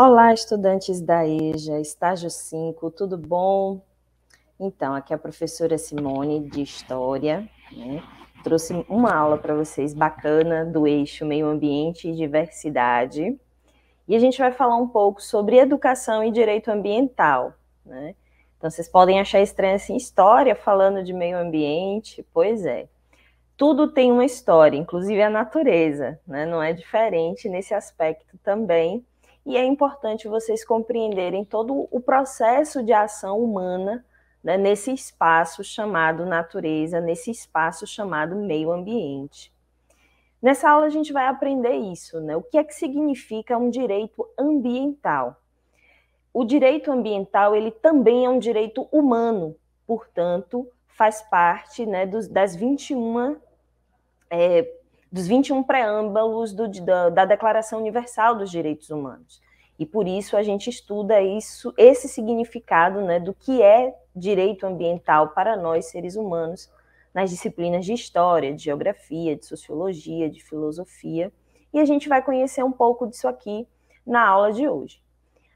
Olá, estudantes da EJA, estágio 5, tudo bom? Então, aqui é a professora Simone de História, né? trouxe uma aula para vocês bacana do eixo meio ambiente e diversidade. E a gente vai falar um pouco sobre educação e direito ambiental, né? Então, vocês podem achar estranho assim, história falando de meio ambiente, pois é. Tudo tem uma história, inclusive a natureza, né? Não é diferente nesse aspecto também e é importante vocês compreenderem todo o processo de ação humana né, nesse espaço chamado natureza, nesse espaço chamado meio ambiente. Nessa aula a gente vai aprender isso, né? O que é que significa um direito ambiental? O direito ambiental ele também é um direito humano, portanto, faz parte né, dos, das 21 é, dos 21 preâmbulos do, da, da, Declaração Universal dos Direitos Humanos. E por isso a gente estuda isso, esse significado né, do que é direito ambiental para nós seres humanos nas disciplinas de história, de geografia, de sociologia, de filosofia. E a gente vai conhecer um pouco disso aqui na aula de hoje.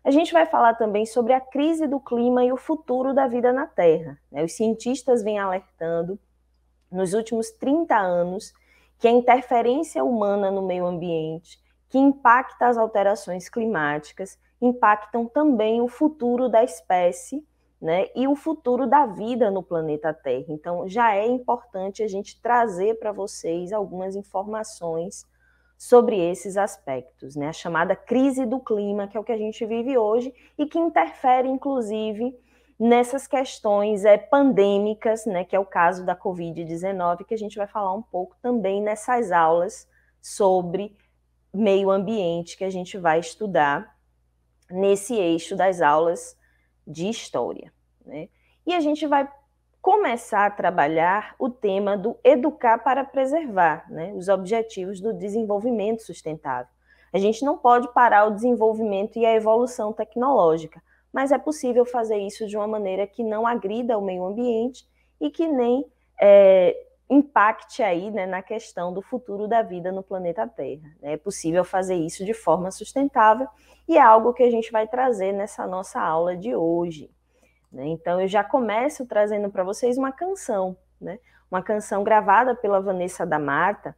A gente vai falar também sobre a crise do clima e o futuro da vida na Terra. Né? Os cientistas vêm alertando nos últimos 30 anos que a interferência humana no meio ambiente, que impacta as alterações climáticas, impactam também o futuro da espécie né, e o futuro da vida no planeta Terra. Então, já é importante a gente trazer para vocês algumas informações sobre esses aspectos, né? A chamada crise do clima, que é o que a gente vive hoje e que interfere, inclusive, nessas questões é, pandêmicas, né, que é o caso da Covid-19, que a gente vai falar um pouco também nessas aulas sobre meio ambiente que a gente vai estudar nesse eixo das aulas de história. Né? E a gente vai começar a trabalhar o tema do educar para preservar, né? os objetivos do desenvolvimento sustentável. A gente não pode parar o desenvolvimento e a evolução tecnológica, mas é possível fazer isso de uma maneira que não agrida o meio ambiente e que nem é, impacte aí né, na questão do futuro da vida no planeta Terra. Né? É possível fazer isso de forma sustentável e é algo que a gente vai trazer nessa nossa aula de hoje. Né? Então eu já começo trazendo para vocês uma canção, né? uma canção gravada pela Vanessa da Mata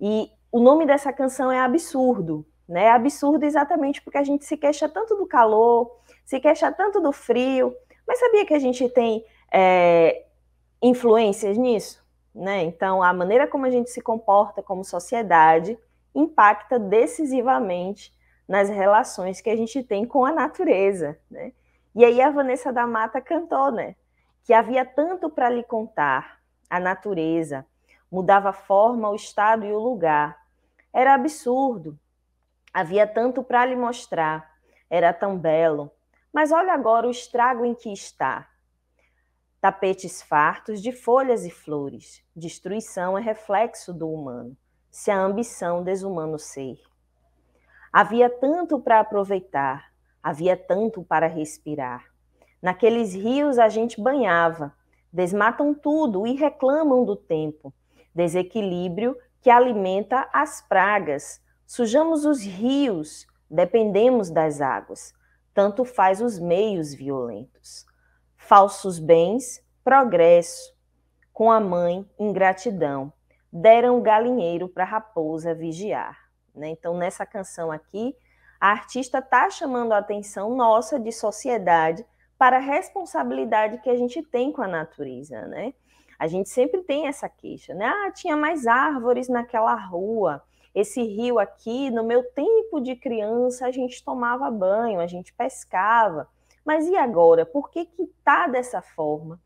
e o nome dessa canção é Absurdo. Né? É absurdo exatamente porque a gente se queixa tanto do calor, se queixa tanto do frio, mas sabia que a gente tem é, influências nisso? Né? Então, a maneira como a gente se comporta como sociedade impacta decisivamente nas relações que a gente tem com a natureza. Né? E aí a Vanessa da Mata cantou, né? Que havia tanto para lhe contar. A natureza mudava a forma, o estado e o lugar. Era absurdo, Havia tanto para lhe mostrar, era tão belo. Mas olha agora o estrago em que está. Tapetes fartos de folhas e flores. Destruição é reflexo do humano, se a ambição desumano ser. Havia tanto para aproveitar, havia tanto para respirar. Naqueles rios a gente banhava, desmatam tudo e reclamam do tempo, desequilíbrio que alimenta as pragas, Sujamos os rios, dependemos das águas, tanto faz os meios violentos. Falsos bens, progresso, com a mãe, ingratidão, deram o galinheiro para a raposa vigiar. Né? Então, nessa canção aqui, a artista está chamando a atenção nossa de sociedade para a responsabilidade que a gente tem com a natureza, né? A gente sempre tem essa queixa, né? Ah, tinha mais árvores naquela rua. Esse rio aqui, no meu tempo de criança, a gente tomava banho, a gente pescava. Mas e agora? Por que que tá dessa forma?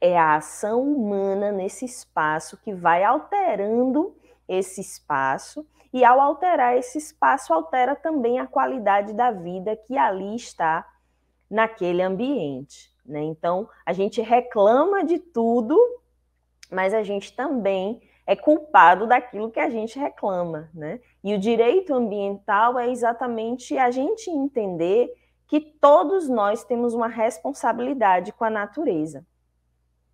É a ação humana nesse espaço que vai alterando esse espaço e ao alterar esse espaço altera também a qualidade da vida que ali está naquele ambiente. Né? Então a gente reclama de tudo, mas a gente também é culpado daquilo que a gente reclama, né? E o direito ambiental é exatamente a gente entender que todos nós temos uma responsabilidade com a natureza.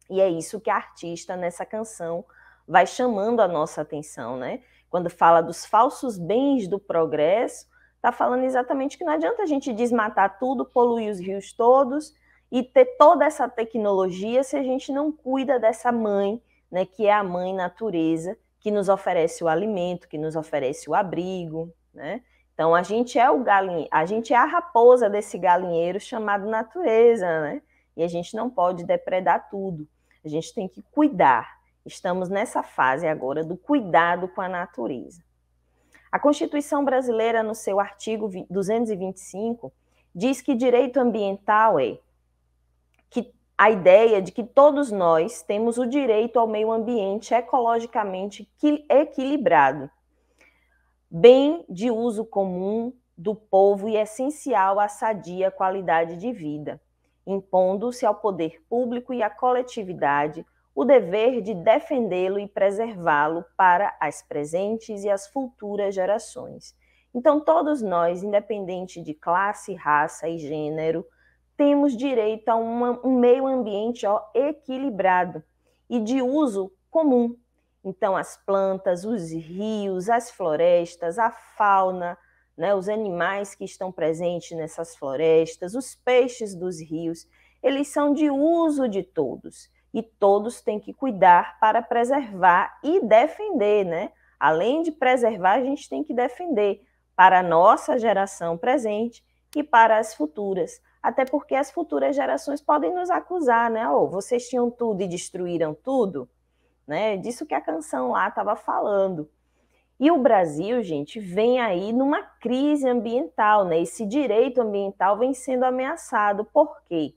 E é isso que a artista nessa canção vai chamando a nossa atenção, né? Quando fala dos falsos bens do progresso, está falando exatamente que não adianta a gente desmatar tudo, poluir os rios todos e ter toda essa tecnologia se a gente não cuida dessa mãe né, que é a mãe natureza, que nos oferece o alimento, que nos oferece o abrigo, né? Então a gente é o galinheiro, a gente é a raposa desse galinheiro chamado natureza, né? E a gente não pode depredar tudo. A gente tem que cuidar. Estamos nessa fase agora do cuidado com a natureza. A Constituição brasileira, no seu artigo 225, diz que direito ambiental é a ideia de que todos nós temos o direito ao meio ambiente ecologicamente equilibrado, bem de uso comum do povo e essencial à sadia qualidade de vida, impondo-se ao poder público e à coletividade o dever de defendê-lo e preservá-lo para as presentes e as futuras gerações. Então, todos nós, independente de classe, raça e gênero, temos direito a uma, um meio ambiente ó, equilibrado e de uso comum. Então, as plantas, os rios, as florestas, a fauna, né, os animais que estão presentes nessas florestas, os peixes dos rios, eles são de uso de todos. E todos têm que cuidar para preservar e defender, né? Além de preservar, a gente tem que defender para a nossa geração presente e para as futuras até porque as futuras gerações podem nos acusar, né? Oh, vocês tinham tudo e destruíram tudo, né? Disso que a canção lá estava falando. E o Brasil, gente, vem aí numa crise ambiental, né? Esse direito ambiental vem sendo ameaçado. Por quê?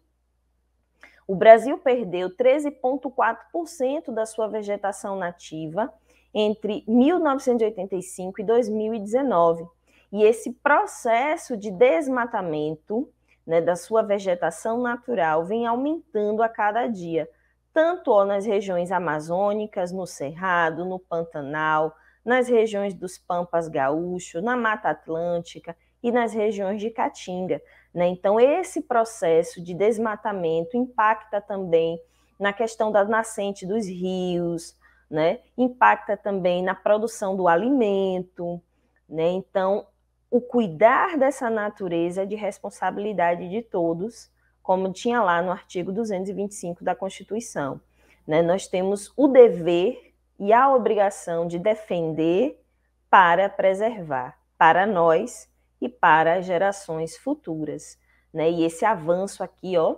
O Brasil perdeu 13,4% da sua vegetação nativa entre 1985 e 2019. E esse processo de desmatamento né, da sua vegetação natural vem aumentando a cada dia, tanto nas regiões amazônicas, no Cerrado, no Pantanal, nas regiões dos Pampas Gaúcho, na Mata Atlântica e nas regiões de Caatinga. Né? Então, esse processo de desmatamento impacta também na questão da nascente dos rios, né? impacta também na produção do alimento. Né? Então, o cuidar dessa natureza é de responsabilidade de todos, como tinha lá no artigo 225 da Constituição. Né? Nós temos o dever e a obrigação de defender para preservar, para nós e para gerações futuras. Né? E esse avanço aqui ó,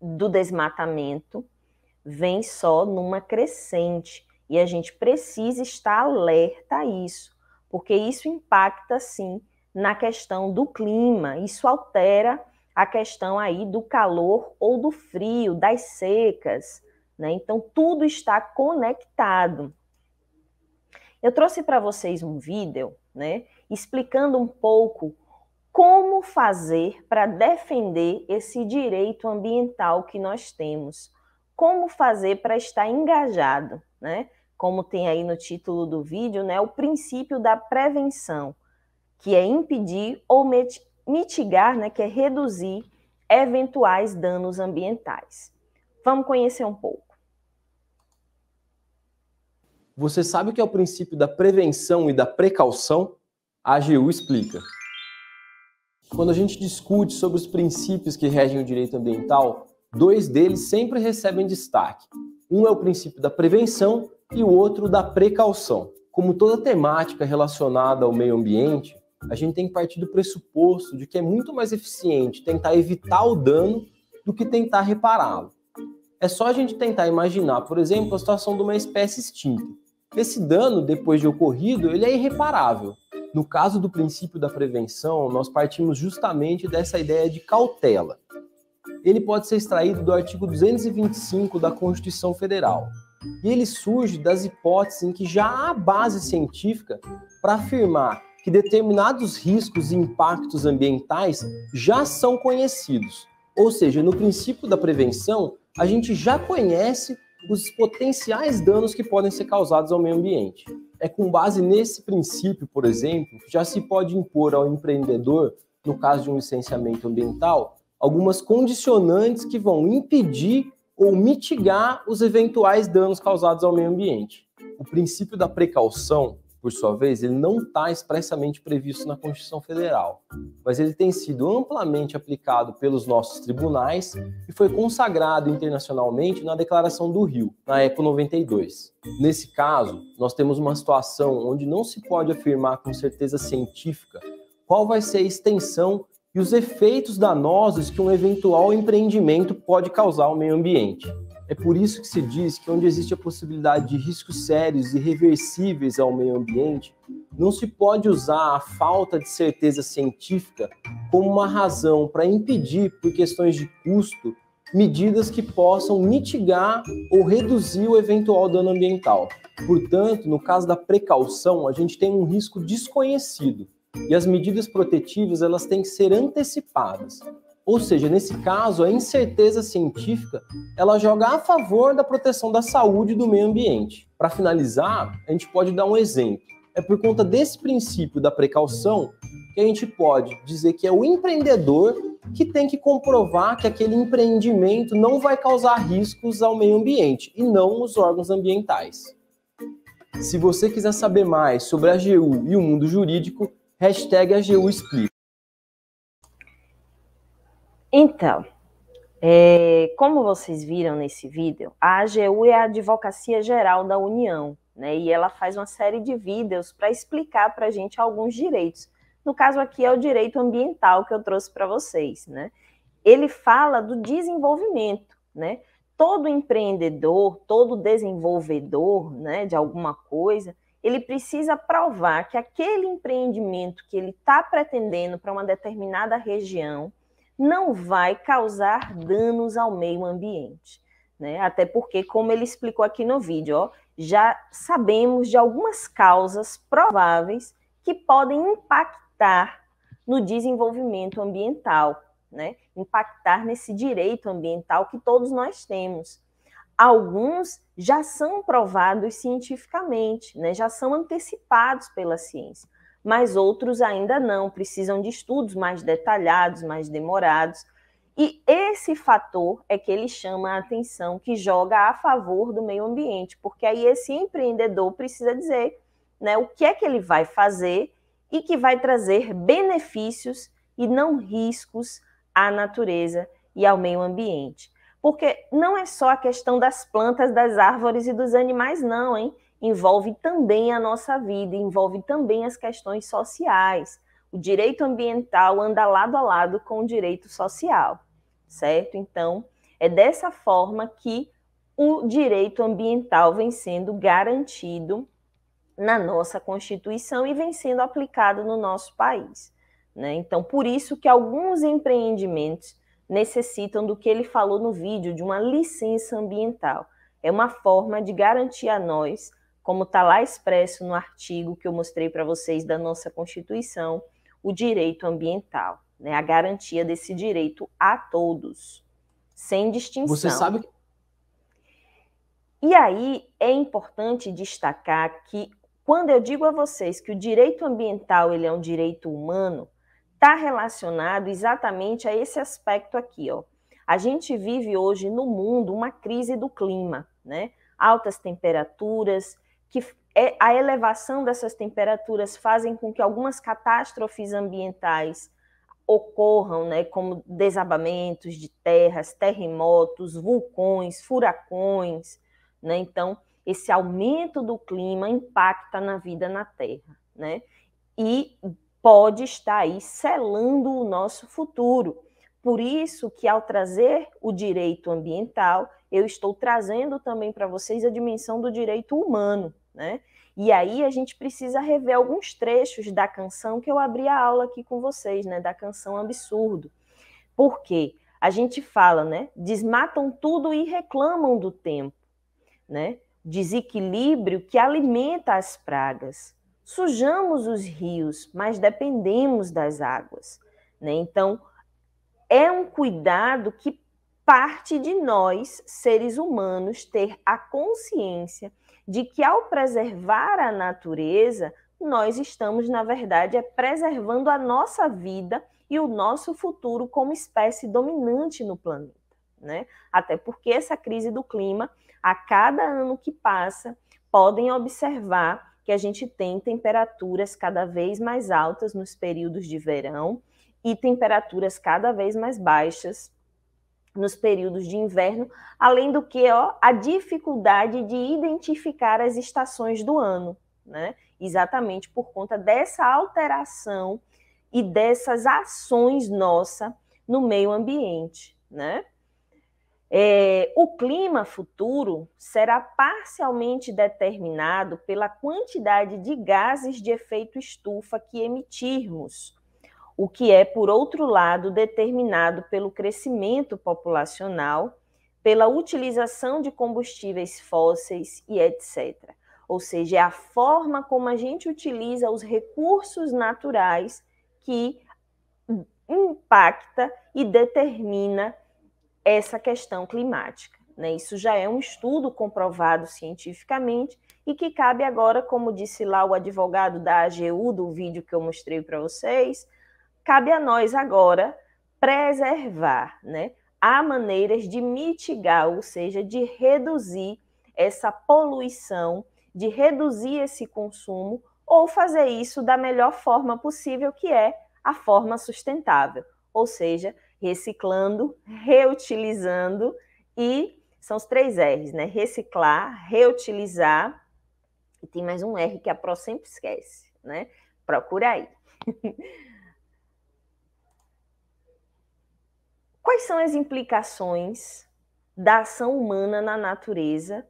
do desmatamento vem só numa crescente, e a gente precisa estar alerta a isso porque isso impacta sim na questão do clima, isso altera a questão aí do calor ou do frio, das secas, né? Então tudo está conectado. Eu trouxe para vocês um vídeo, né, explicando um pouco como fazer para defender esse direito ambiental que nós temos, como fazer para estar engajado, né? como tem aí no título do vídeo, né, o princípio da prevenção, que é impedir ou mitigar, né, que é reduzir eventuais danos ambientais. Vamos conhecer um pouco. Você sabe o que é o princípio da prevenção e da precaução? A AGU explica. Quando a gente discute sobre os princípios que regem o direito ambiental, dois deles sempre recebem destaque. Um é o princípio da prevenção e o outro da precaução. Como toda temática relacionada ao meio ambiente, a gente tem que partir do pressuposto de que é muito mais eficiente tentar evitar o dano do que tentar repará-lo. É só a gente tentar imaginar, por exemplo, a situação de uma espécie extinta. Esse dano, depois de ocorrido, ele é irreparável. No caso do princípio da prevenção, nós partimos justamente dessa ideia de cautela. Ele pode ser extraído do artigo 225 da Constituição Federal, e ele surge das hipóteses em que já há base científica para afirmar que determinados riscos e impactos ambientais já são conhecidos. Ou seja, no princípio da prevenção, a gente já conhece os potenciais danos que podem ser causados ao meio ambiente. É com base nesse princípio, por exemplo, que já se pode impor ao empreendedor, no caso de um licenciamento ambiental, algumas condicionantes que vão impedir ou mitigar os eventuais danos causados ao meio ambiente. O princípio da precaução, por sua vez, ele não está expressamente previsto na Constituição Federal, mas ele tem sido amplamente aplicado pelos nossos tribunais e foi consagrado internacionalmente na Declaração do Rio, na ECO 92. Nesse caso, nós temos uma situação onde não se pode afirmar com certeza científica qual vai ser a extensão e os efeitos danosos que um eventual empreendimento pode causar ao meio ambiente. É por isso que se diz que onde existe a possibilidade de riscos sérios e reversíveis ao meio ambiente, não se pode usar a falta de certeza científica como uma razão para impedir, por questões de custo, medidas que possam mitigar ou reduzir o eventual dano ambiental. Portanto, no caso da precaução, a gente tem um risco desconhecido, e as medidas protetivas elas têm que ser antecipadas. Ou seja, nesse caso, a incerteza científica ela joga a favor da proteção da saúde e do meio ambiente. Para finalizar, a gente pode dar um exemplo. É por conta desse princípio da precaução que a gente pode dizer que é o empreendedor que tem que comprovar que aquele empreendimento não vai causar riscos ao meio ambiente e não os órgãos ambientais. Se você quiser saber mais sobre a AGU e o mundo jurídico, Hashtag AGU Explica. Então, é, como vocês viram nesse vídeo, a AGU é a Advocacia Geral da União, né? E ela faz uma série de vídeos para explicar para a gente alguns direitos. No caso aqui é o direito ambiental que eu trouxe para vocês, né? Ele fala do desenvolvimento, né? Todo empreendedor, todo desenvolvedor, né, de alguma coisa, ele precisa provar que aquele empreendimento que ele está pretendendo para uma determinada região não vai causar danos ao meio ambiente. Né? Até porque, como ele explicou aqui no vídeo, ó, já sabemos de algumas causas prováveis que podem impactar no desenvolvimento ambiental, né? impactar nesse direito ambiental que todos nós temos alguns já são provados cientificamente, né? já são antecipados pela ciência, mas outros ainda não, precisam de estudos mais detalhados, mais demorados. E esse fator é que ele chama a atenção, que joga a favor do meio ambiente, porque aí esse empreendedor precisa dizer né, o que é que ele vai fazer e que vai trazer benefícios e não riscos à natureza e ao meio ambiente. Porque não é só a questão das plantas, das árvores e dos animais, não, hein? Envolve também a nossa vida, envolve também as questões sociais. O direito ambiental anda lado a lado com o direito social, certo? Então, é dessa forma que o direito ambiental vem sendo garantido na nossa Constituição e vem sendo aplicado no nosso país. Né? Então, por isso que alguns empreendimentos necessitam do que ele falou no vídeo, de uma licença ambiental. É uma forma de garantir a nós, como está lá expresso no artigo que eu mostrei para vocês da nossa Constituição, o direito ambiental, né? a garantia desse direito a todos, sem distinção. Você sabe. E aí é importante destacar que, quando eu digo a vocês que o direito ambiental ele é um direito humano, está relacionado exatamente a esse aspecto aqui, ó. A gente vive hoje no mundo uma crise do clima, né? Altas temperaturas, que é, a elevação dessas temperaturas fazem com que algumas catástrofes ambientais ocorram, né, como desabamentos de terras, terremotos, vulcões, furacões, né? Então, esse aumento do clima impacta na vida na Terra, né? E pode estar aí selando o nosso futuro. Por isso que ao trazer o direito ambiental, eu estou trazendo também para vocês a dimensão do direito humano, né? E aí a gente precisa rever alguns trechos da canção que eu abri a aula aqui com vocês, né, da canção Absurdo. Por quê? A gente fala, né, desmatam tudo e reclamam do tempo, né? Desequilíbrio que alimenta as pragas sujamos os rios, mas dependemos das águas. Né? Então, é um cuidado que parte de nós, seres humanos, ter a consciência de que ao preservar a natureza, nós estamos, na verdade, é preservando a nossa vida e o nosso futuro como espécie dominante no planeta. Né? Até porque essa crise do clima, a cada ano que passa, podem observar que a gente tem temperaturas cada vez mais altas nos períodos de verão e temperaturas cada vez mais baixas nos períodos de inverno, além do que ó, a dificuldade de identificar as estações do ano, né? Exatamente por conta dessa alteração e dessas ações nossa no meio ambiente, né? É, o clima futuro será parcialmente determinado pela quantidade de gases de efeito estufa que emitirmos, o que é, por outro lado, determinado pelo crescimento populacional, pela utilização de combustíveis fósseis e etc. Ou seja, é a forma como a gente utiliza os recursos naturais que impacta e determina essa questão climática. Né? Isso já é um estudo comprovado cientificamente e que cabe agora, como disse lá o advogado da AGU, do vídeo que eu mostrei para vocês, cabe a nós agora preservar, né? Há maneiras de mitigar, ou seja, de reduzir essa poluição, de reduzir esse consumo, ou fazer isso da melhor forma possível, que é a forma sustentável, ou seja, reciclando, reutilizando e são os três R's, né? Reciclar, reutilizar e tem mais um R que a Pro sempre esquece, né? Procura aí. Quais são as implicações da ação humana na natureza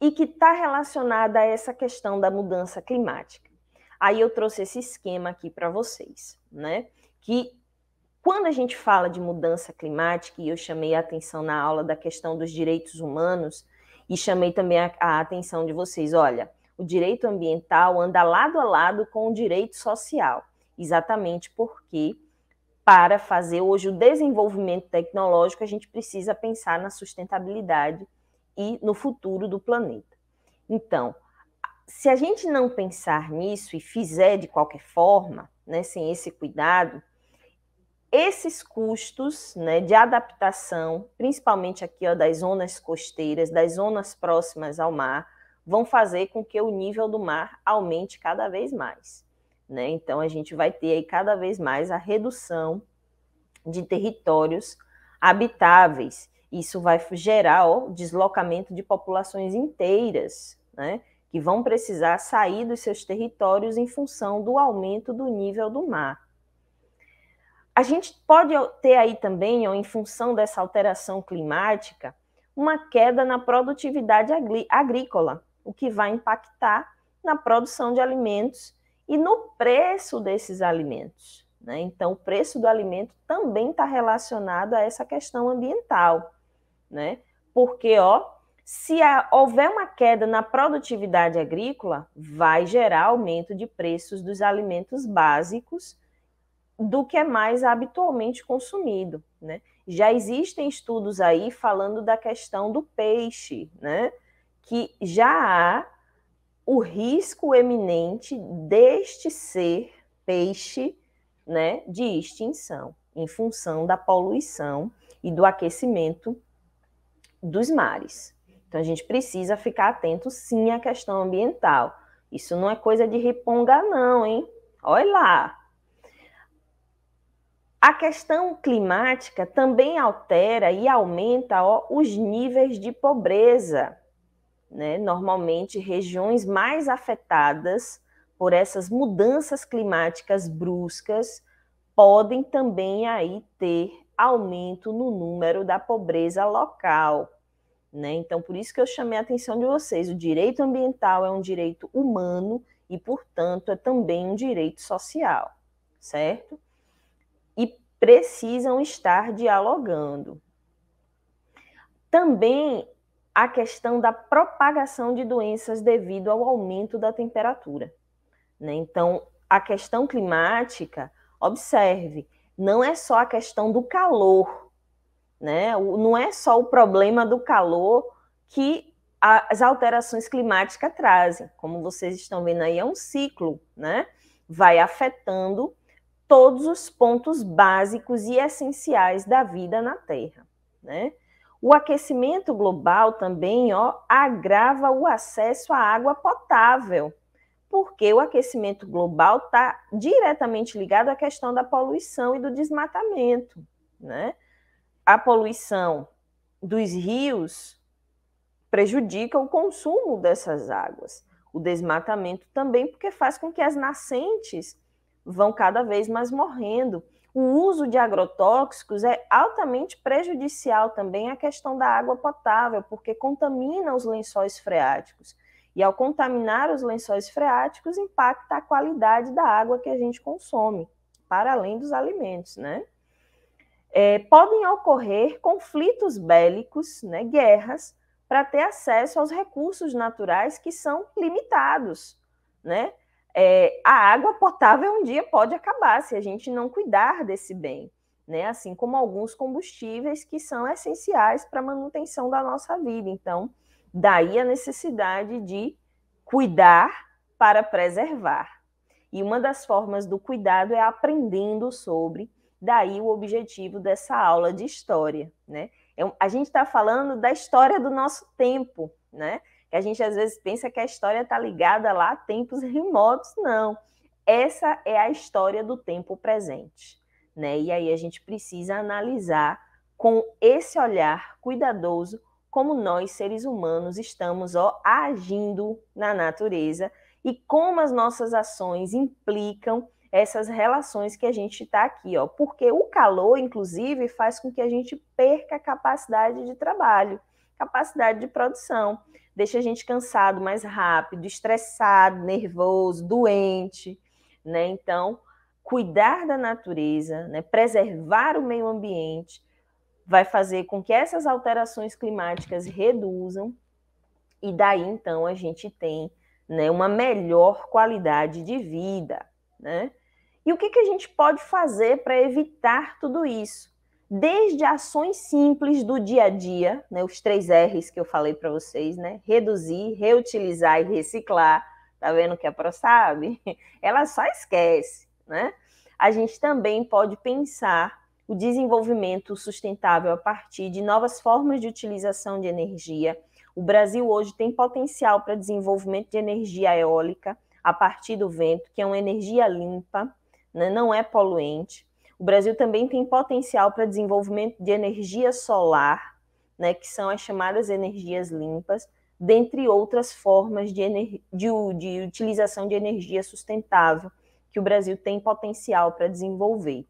e que está relacionada a essa questão da mudança climática? Aí eu trouxe esse esquema aqui para vocês, né? Que quando a gente fala de mudança climática, e eu chamei a atenção na aula da questão dos direitos humanos, e chamei também a, a atenção de vocês, olha, o direito ambiental anda lado a lado com o direito social, exatamente porque para fazer hoje o desenvolvimento tecnológico, a gente precisa pensar na sustentabilidade e no futuro do planeta. Então, se a gente não pensar nisso e fizer de qualquer forma, né, sem esse cuidado, esses custos né, de adaptação, principalmente aqui ó, das zonas costeiras, das zonas próximas ao mar, vão fazer com que o nível do mar aumente cada vez mais. Né? Então, a gente vai ter aí cada vez mais a redução de territórios habitáveis. Isso vai gerar o deslocamento de populações inteiras, né? que vão precisar sair dos seus territórios em função do aumento do nível do mar a gente pode ter aí também, ó, em função dessa alteração climática, uma queda na produtividade agrícola, o que vai impactar na produção de alimentos e no preço desses alimentos. Né? Então, o preço do alimento também está relacionado a essa questão ambiental, né? Porque, ó, se a, houver uma queda na produtividade agrícola, vai gerar aumento de preços dos alimentos básicos do que é mais habitualmente consumido, né? Já existem estudos aí falando da questão do peixe, né? Que já há o risco eminente deste ser peixe, né, de extinção, em função da poluição e do aquecimento dos mares. Então a gente precisa ficar atento sim à questão ambiental. Isso não é coisa de riponga não, hein? Olha lá, a questão climática também altera e aumenta ó, os níveis de pobreza. Né? Normalmente, regiões mais afetadas por essas mudanças climáticas bruscas podem também aí ter aumento no número da pobreza local. Né? Então, por isso que eu chamei a atenção de vocês: o direito ambiental é um direito humano e, portanto, é também um direito social, certo? precisam estar dialogando. Também a questão da propagação de doenças devido ao aumento da temperatura. Né? Então, a questão climática, observe, não é só a questão do calor, né? não é só o problema do calor que as alterações climáticas trazem. Como vocês estão vendo aí, é um ciclo, né? Vai afetando todos os pontos básicos e essenciais da vida na Terra. Né? O aquecimento global também ó, agrava o acesso à água potável, porque o aquecimento global está diretamente ligado à questão da poluição e do desmatamento. Né? A poluição dos rios prejudica o consumo dessas águas. O desmatamento também, porque faz com que as nascentes vão cada vez mais morrendo. O uso de agrotóxicos é altamente prejudicial também à questão da água potável, porque contamina os lençóis freáticos. E ao contaminar os lençóis freáticos, impacta a qualidade da água que a gente consome, para além dos alimentos, né? É, podem ocorrer conflitos bélicos, né, guerras, para ter acesso aos recursos naturais que são limitados, né? é, a água potável um dia pode acabar se a gente não cuidar desse bem, né? Assim como alguns combustíveis que são essenciais para a manutenção da nossa vida. Então, daí a necessidade de cuidar para preservar. E uma das formas do cuidado é aprendendo sobre, daí o objetivo dessa aula de história, né? É, a gente está falando da história do nosso tempo, né? que a gente às vezes pensa que a história está ligada lá a tempos remotos, não. Essa é a história do tempo presente, né? E aí a gente precisa analisar com esse olhar cuidadoso como nós seres humanos estamos ó, agindo na natureza e como as nossas ações implicam essas relações que a gente está aqui, ó, porque o calor, inclusive, faz com que a gente perca a capacidade de trabalho, capacidade de produção deixa a gente cansado mais rápido, estressado, nervoso, doente, né? Então, cuidar da natureza, né? preservar o meio ambiente, vai fazer com que essas alterações climáticas reduzam e daí então a gente tem né, uma melhor qualidade de vida, né? E o que, que a gente pode fazer para evitar tudo isso? desde ações simples do dia a dia, né, os três R's que eu falei para vocês, né, reduzir, reutilizar e reciclar, tá vendo que a Pro sabe? Ela só esquece, né? A gente também pode pensar o desenvolvimento sustentável a partir de novas formas de utilização de energia. O Brasil hoje tem potencial para desenvolvimento de energia eólica a partir do vento, que é uma energia limpa, né, não é poluente o Brasil também tem potencial para desenvolvimento de energia solar, né, que são as chamadas energias limpas, dentre outras formas de, de, de utilização de energia sustentável que o Brasil tem potencial para desenvolver.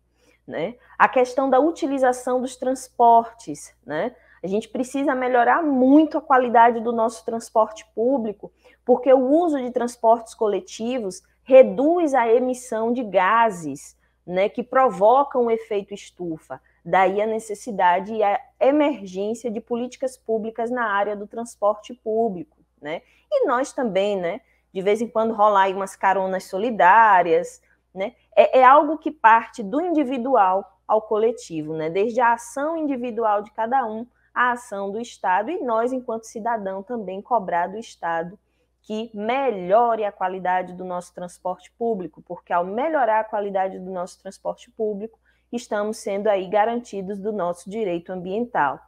Né? A questão da utilização dos transportes, né? A gente precisa melhorar muito a qualidade do nosso transporte público, porque o uso de transportes coletivos reduz a emissão de gases né, que provocam um efeito estufa. Daí a necessidade e a emergência de políticas públicas na área do transporte público. Né? E nós também, né, de vez em quando, rolar aí umas caronas solidárias. Né? É, é algo que parte do individual ao coletivo, né? desde a ação individual de cada um à ação do Estado e nós, enquanto cidadão, também cobrar do Estado que melhore a qualidade do nosso transporte público, porque ao melhorar a qualidade do nosso transporte público, estamos sendo aí garantidos do nosso direito ambiental.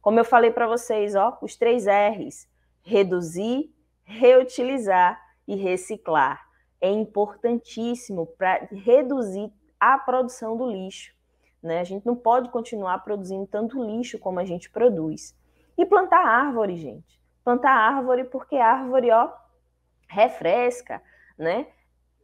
Como eu falei para vocês, ó, os três R's: reduzir, reutilizar e reciclar. É importantíssimo para reduzir a produção do lixo. Né? A gente não pode continuar produzindo tanto lixo como a gente produz. E plantar árvore, gente plantar árvore porque a árvore, ó, refresca, né?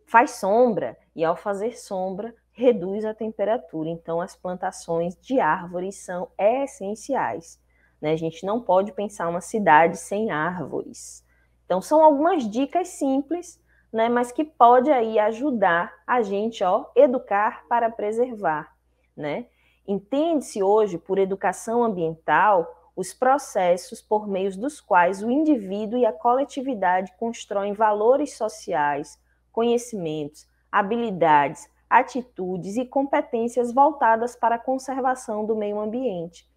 Faz sombra e ao fazer sombra reduz a temperatura. Então as plantações de árvores são essenciais. Né? A gente não pode pensar uma cidade sem árvores. Então são algumas dicas simples, né? Mas que pode aí ajudar a gente, ó, educar para preservar, né? Entende-se hoje por educação ambiental os processos por meio dos quais o indivíduo e a coletividade constroem valores sociais, conhecimentos, habilidades, atitudes e competências voltadas para a conservação do meio ambiente,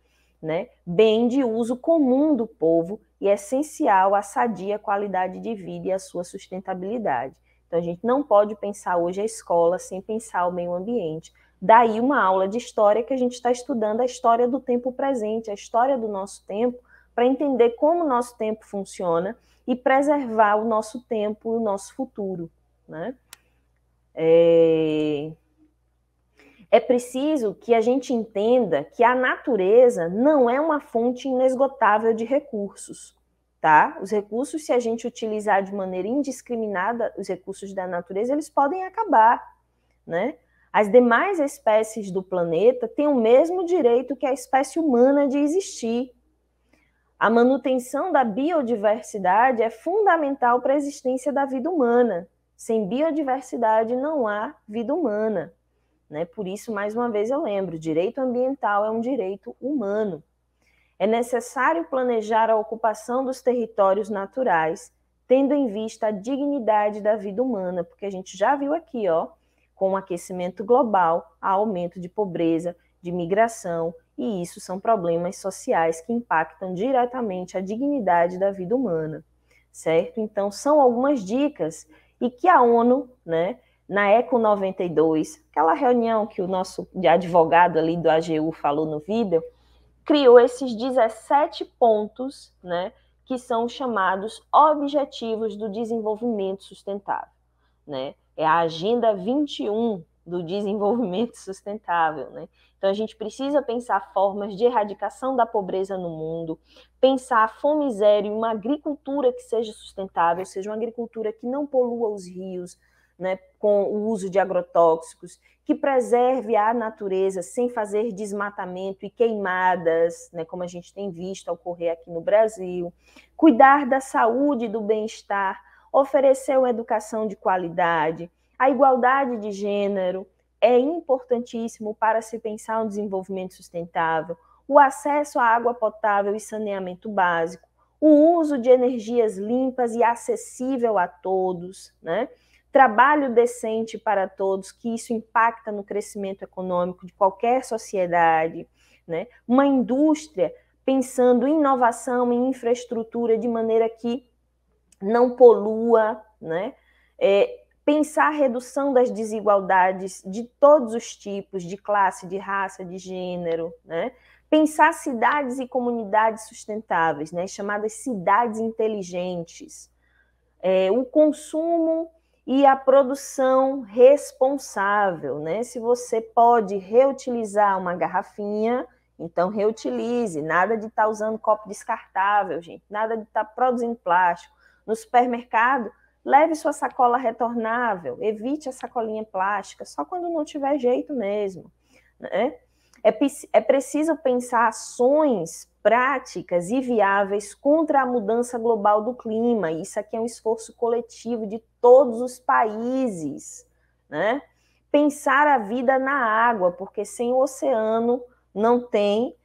né? bem de uso comum do povo e essencial à sadia qualidade de vida e à sua sustentabilidade. Então, a gente não pode pensar hoje a escola sem pensar o meio ambiente, Daí uma aula de história que a gente está estudando a história do tempo presente, a história do nosso tempo, para entender como o nosso tempo funciona e preservar o nosso tempo e o nosso futuro. Né? É... é preciso que a gente entenda que a natureza não é uma fonte inesgotável de recursos. Tá? Os recursos, se a gente utilizar de maneira indiscriminada os recursos da natureza, eles podem acabar, né? As demais espécies do planeta têm o mesmo direito que a espécie humana de existir. A manutenção da biodiversidade é fundamental para a existência da vida humana. Sem biodiversidade não há vida humana. Né? Por isso, mais uma vez, eu lembro: direito ambiental é um direito humano. É necessário planejar a ocupação dos territórios naturais, tendo em vista a dignidade da vida humana, porque a gente já viu aqui, ó, com o aquecimento global há aumento de pobreza, de migração, e isso são problemas sociais que impactam diretamente a dignidade da vida humana, certo? Então, são algumas dicas e que a ONU, né, na ECO 92, aquela reunião que o nosso advogado ali do AGU falou no vídeo, criou esses 17 pontos, né, que são chamados Objetivos do Desenvolvimento Sustentável, né? é a Agenda 21 do Desenvolvimento Sustentável. Né? Então, a gente precisa pensar formas de erradicação da pobreza no mundo, pensar a fome zero e uma agricultura que seja sustentável, seja uma agricultura que não polua os rios, né, com o uso de agrotóxicos, que preserve a natureza sem fazer desmatamento e queimadas, né, como a gente tem visto ocorrer aqui no Brasil, cuidar da saúde e do bem-estar oferecer uma educação de qualidade. A igualdade de gênero é importantíssimo para se pensar um desenvolvimento sustentável. O acesso à água potável e saneamento básico, o uso de energias limpas e acessível a todos, né? Trabalho decente para todos, que isso impacta no crescimento econômico de qualquer sociedade, né? Uma indústria pensando em inovação e infraestrutura de maneira que não polua, né? É, pensar a redução das desigualdades de todos os tipos, de classe, de raça, de gênero, né? Pensar cidades e comunidades sustentáveis, né? chamadas cidades inteligentes. É, o consumo e a produção responsável, né? Se você pode reutilizar uma garrafinha, então reutilize, nada de estar tá usando copo descartável, gente, nada de estar tá produzindo plástico no supermercado, leve sua sacola retornável, evite a sacolinha plástica, só quando não tiver jeito mesmo. Né? É, é preciso pensar ações práticas e viáveis contra a mudança global do clima. Isso aqui é um esforço coletivo de todos os países. Né? Pensar a vida na água, porque sem o oceano não tem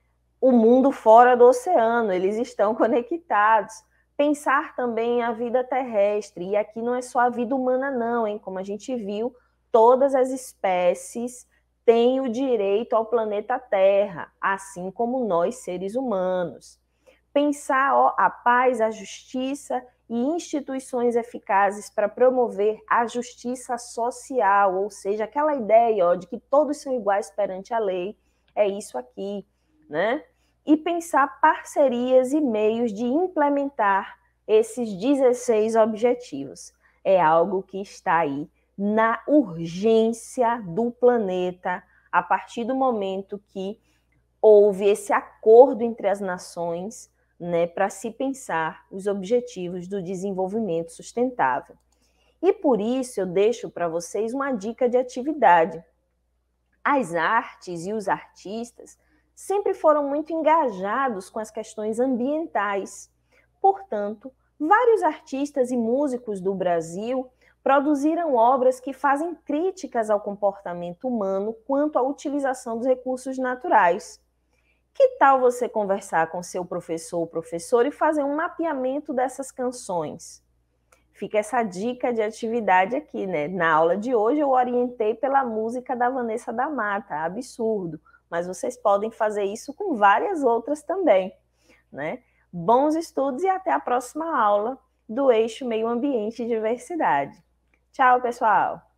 o mundo fora do oceano, eles estão conectados pensar também a vida terrestre. E aqui não é só a vida humana, não, hein? Como a gente viu, todas as espécies têm o direito ao planeta Terra, assim como nós, seres humanos. Pensar ó, a paz, a justiça e instituições eficazes para promover a justiça social, ou seja, aquela ideia ó, de que todos são iguais perante a lei, é isso aqui, né? e pensar parcerias e meios de implementar esses 16 objetivos. É algo que está aí na urgência do planeta a partir do momento que houve esse acordo entre as nações né, para se pensar os objetivos do desenvolvimento sustentável. E por isso eu deixo para vocês uma dica de atividade. As artes e os artistas sempre foram muito engajados com as questões ambientais. Portanto, vários artistas e músicos do Brasil produziram obras que fazem críticas ao comportamento humano quanto à utilização dos recursos naturais. Que tal você conversar com seu professor ou professora e fazer um mapeamento dessas canções? Fica essa dica de atividade aqui, né? Na aula de hoje eu orientei pela música da Vanessa da Mata, Absurdo, mas vocês podem fazer isso com várias outras também, né? Bons estudos e até a próxima aula do eixo meio ambiente e diversidade. Tchau, pessoal!